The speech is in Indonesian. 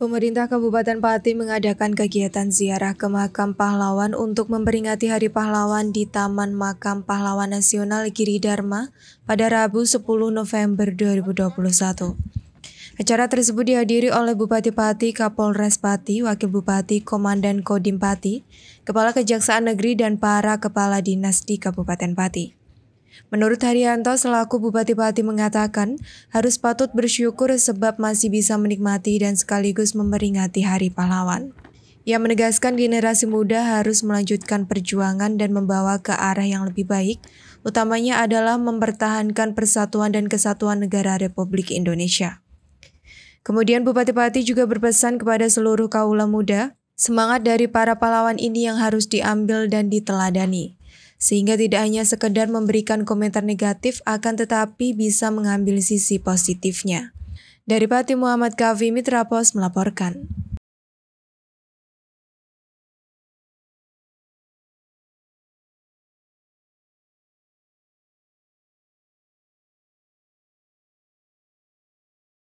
Pemerintah Kabupaten Pati mengadakan kegiatan ziarah ke makam pahlawan untuk memperingati Hari Pahlawan di Taman Makam Pahlawan Nasional Giri Dharma pada Rabu 10 November 2021. Acara tersebut dihadiri oleh Bupati Pati, Kapolres Pati, Wakil Bupati, Komandan Kodim Pati, Kepala Kejaksaan Negeri, dan para kepala dinas di Kabupaten Pati. Menurut Haryanto, selaku Bupati Pati mengatakan harus patut bersyukur sebab masih bisa menikmati dan sekaligus memperingati Hari Pahlawan. Ia menegaskan generasi muda harus melanjutkan perjuangan dan membawa ke arah yang lebih baik, utamanya adalah mempertahankan persatuan dan kesatuan negara Republik Indonesia. Kemudian Bupati Pati juga berpesan kepada seluruh kaula muda, semangat dari para pahlawan ini yang harus diambil dan diteladani sehingga tidak hanya sekedar memberikan komentar negatif akan tetapi bisa mengambil sisi positifnya. Dari Pati Muhammad Kavi Mitra melaporkan.